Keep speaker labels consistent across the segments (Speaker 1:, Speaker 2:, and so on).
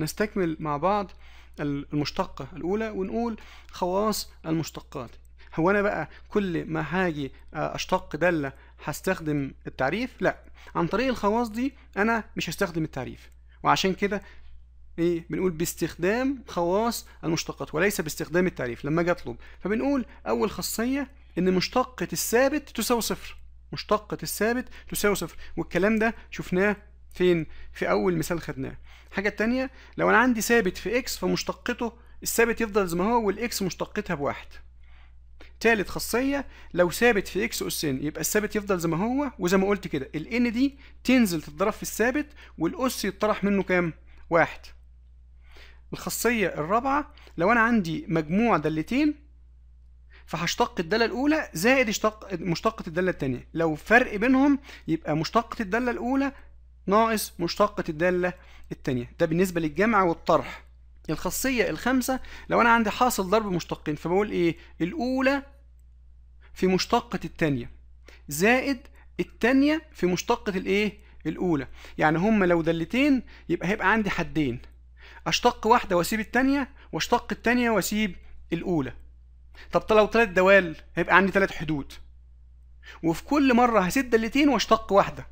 Speaker 1: نستكمل مع بعض المشتقة الأولى ونقول خواص المشتقات هو أنا بقى كل ما هاجي آه، أشتق دالة هستخدم التعريف؟ لا عن طريق الخواص دي أنا مش هستخدم التعريف وعشان كده ايه بنقول باستخدام خواص المشتقات وليس باستخدام التعريف لما اجي اطلب فبنقول اول خاصيه ان مشتقه الثابت تساوي صفر مشتقة الثابت تساوي صفر والكلام ده شفناه فين في اول مثال خدناه الحاجه الثانيه لو انا عندي ثابت في اكس فمشتقته الثابت يفضل زي ما هو والاكس مشتقتها بواحد تالت خاصية لو ثابت في اكس اس ان يبقى الثابت يفضل زي ما هو وزي ما قلت كده الان دي تنزل تتضرب في الثابت والاس يتطرح منه كام؟ واحد الخاصية الرابعة لو أنا عندي مجموع دالتين فهشتق الدالة الأولى زائد اشتق مشتقة الدالة التانية لو فرق بينهم يبقى مشتقة الدالة الأولى ناقص مشتقة الدالة الثانية ده بالنسبة للجمع والطرح الخاصية الخامسة لو أنا عندي حاصل ضرب مشتقين فبقول إيه الأولى في مشتقة الثانية زائد الثانية في مشتقة الإيه الأولى يعني هما لو دالتين يبقى هيبقى عندي حدين أشتق واحدة وأسيب الثانية وأشتق الثانية وأسيب الأولى طب لو ثلاث دوال هيبقى عندي ثلاث حدود وفي كل مرة هسد دالتين وأشتق واحدة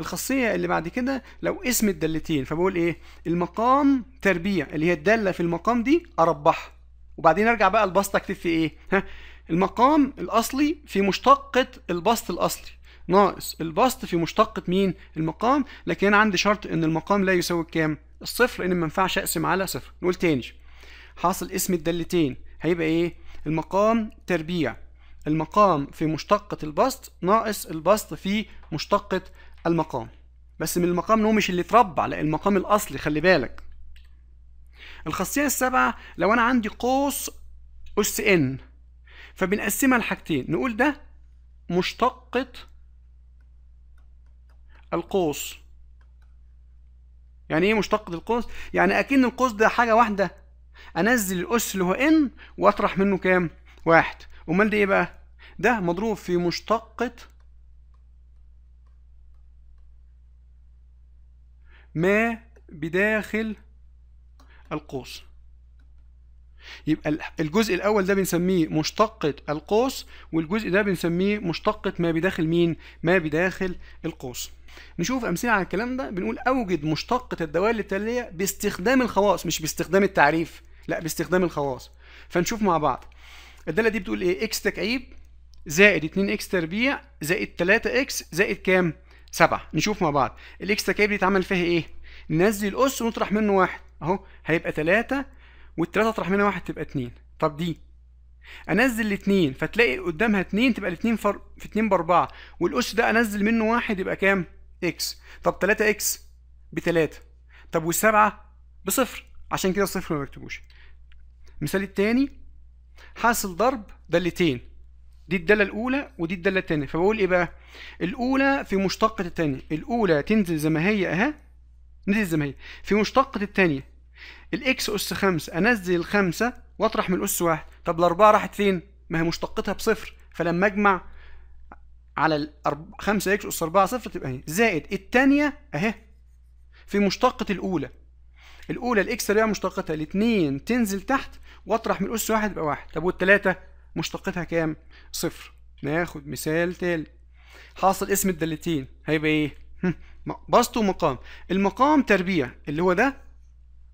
Speaker 1: الخاصيه اللي بعد كده لو اسم الدالتين فبقول ايه المقام تربيع اللي هي الداله في المقام دي اربحها وبعدين ارجع بقى البسط اكتب فيه ايه ها المقام الاصلي في مشتقه البسط الاصلي ناقص البسط في مشتقة مين؟ المقام لكن أنا عندي شرط إن المقام لا يساوي الكام؟ الصفر لأن ما ينفعش أقسم على صفر نقول تاني حاصل اسم الدالتين هيبقى إيه؟ المقام تربيع المقام في مشتقة البسط ناقص البسط في مشتقة المقام بس من المقام ان هو مش اللي اتربع لا المقام الاصلي خلي بالك الخاصيه السابعه لو انا عندي قوس اس ان فبنقسمها لحاجتين نقول ده مشتقه القوس يعني ايه مشتقه القوس يعني اكن القوس ده حاجه واحده انزل الاس اللي هو ان واطرح منه كام واحد امال ده ايه بقى ده مضروب في مشتقه ما بداخل القوس يبقى الجزء الاول ده بنسميه مشتقة القوس والجزء ده بنسميه مشتقة ما بداخل مين ما بداخل القوس نشوف امثله على الكلام ده بنقول اوجد مشتقة الدوال التاليه باستخدام الخواص مش باستخدام التعريف لا باستخدام الخواص فنشوف مع بعض الداله دي بتقول ايه اكس تكعيب زائد 2 اكس تربيع زائد 3 اكس زائد كام سبعة نشوف مع بعض الاكس تركيب بيتعمل فيها ايه ننزل الاس ونطرح منه واحد اهو هيبقى تلاتة والتلاتة اطرح منها واحد تبقى اتنين طب دي انزل الاتنين فتلاقي قدامها اتنين تبقى الاتنين فر... في اتنين باربعة والاس ده انزل منه واحد يبقى كام اكس طب تلاتة اكس بتلاتة طب والسبعة بصفر عشان كده الصفر ما بكتبوش المثال التاني حاصل ضرب دالتين دي الداله الاولى ودي الداله الثانيه فبقول ايه بقى الاولى في مشتقه الثانيه الاولى تنزل زي ما هي اهي نزل زي ما هي في مشتقه الثانيه الاكس اس 5 انزل الخمسه واطرح من الاس واحد طب الاربعه راحت فين ما هي مشتقتها بصفر فلما اجمع على 5 اكس اس 4 صفر تبقى اهي زائد الثانيه اهي في مشتقه الاولى الاولى الاكس تربيع مشتقتها الاثنين تنزل تحت واطرح من الاس واحد يبقى واحد طب والثلاثه مشتقتها كام صفر ناخد مثال تالي حاصل اسم الدالتين هيبقى ايه بسط ومقام المقام تربيع اللي هو ده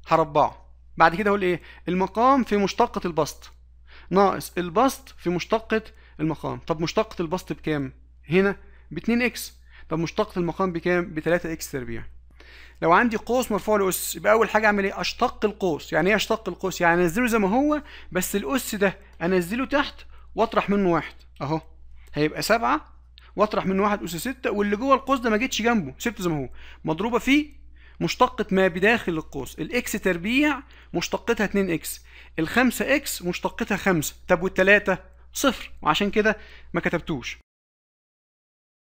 Speaker 1: هربعه بعد كده اقول ايه المقام في مشتقة البسط ناقص البسط في مشتقة المقام طب مشتقة البسط بكام هنا ب 2 اكس طب مشتقة المقام بكام ب 3 اكس تربيع لو عندي قوس مرفوع لاس يبقى اول حاجه اعمل ايه اشتق القوس يعني ايه اشتق القوس يعني انزله زي ما هو بس الاس ده انزله تحت واطرح منه واحد اهو هيبقى سبعة واطرح منه واحد اس ستة واللي جوه القوس ده ما جيتش جنبه سبته زي ما هو مضروبه في مشتقة ما بداخل القوس الاكس تربيع مشتقتها 2 اكس الخمسة اكس مشتقتها 5 طب والتلاتة صفر وعشان كده ما كتبتوش